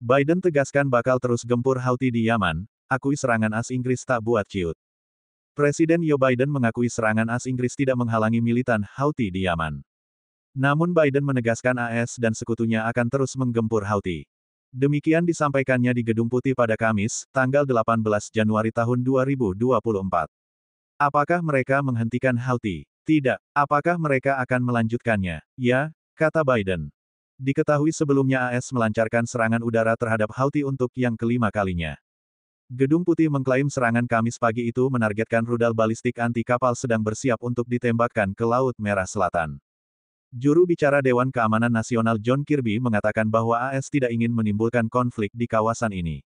Biden tegaskan bakal terus gempur Houthi di Yaman, akui serangan as Inggris tak buat ciut. Presiden Joe Biden mengakui serangan as Inggris tidak menghalangi militan Houthi di Yaman. Namun Biden menegaskan AS dan sekutunya akan terus menggempur Houthi. Demikian disampaikannya di Gedung Putih pada Kamis, tanggal 18 Januari tahun 2024. Apakah mereka menghentikan Houthi? Tidak. Apakah mereka akan melanjutkannya? Ya, kata Biden. Diketahui sebelumnya AS melancarkan serangan udara terhadap Houthi untuk yang kelima kalinya. Gedung Putih mengklaim serangan Kamis pagi itu menargetkan rudal balistik anti kapal sedang bersiap untuk ditembakkan ke Laut Merah Selatan. Juru bicara Dewan Keamanan Nasional John Kirby mengatakan bahwa AS tidak ingin menimbulkan konflik di kawasan ini.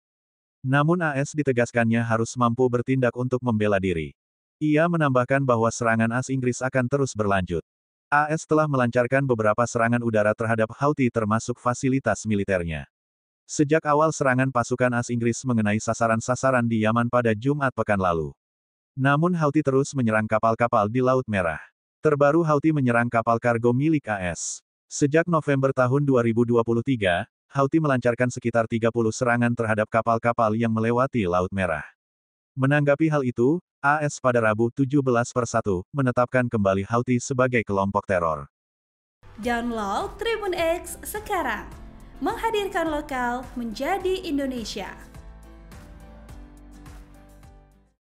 Namun AS ditegaskannya harus mampu bertindak untuk membela diri. Ia menambahkan bahwa serangan AS Inggris akan terus berlanjut. AS telah melancarkan beberapa serangan udara terhadap Houthi termasuk fasilitas militernya. Sejak awal serangan pasukan AS Inggris mengenai sasaran-sasaran di Yaman pada Jumat pekan lalu. Namun Houthi terus menyerang kapal-kapal di Laut Merah. Terbaru Houthi menyerang kapal kargo milik AS. Sejak November tahun 2023, Houthi melancarkan sekitar 30 serangan terhadap kapal-kapal yang melewati Laut Merah. Menanggapi hal itu, AS pada Rabu 17 1 menetapkan kembali Houthi sebagai kelompok teror. Download Tribun X sekarang. Menghadirkan lokal menjadi Indonesia.